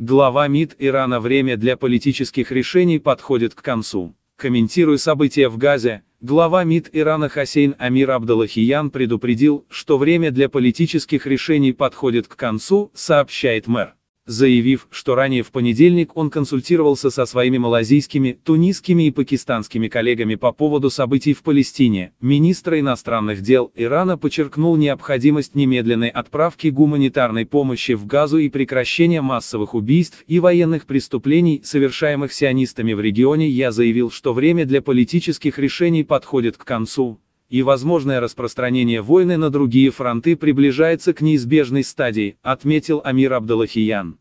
Глава МИД Ирана время для политических решений подходит к концу. Комментируя события в Газе, глава МИД Ирана Хасейн Амир Абдалахиян предупредил, что время для политических решений подходит к концу, сообщает мэр заявив, что ранее в понедельник он консультировался со своими малазийскими, тунисскими и пакистанскими коллегами по поводу событий в Палестине. Министр иностранных дел Ирана подчеркнул необходимость немедленной отправки гуманитарной помощи в Газу и прекращения массовых убийств и военных преступлений, совершаемых сионистами в регионе. Я заявил, что время для политических решений подходит к концу и возможное распространение войны на другие фронты приближается к неизбежной стадии, отметил Амир Абдалахиян.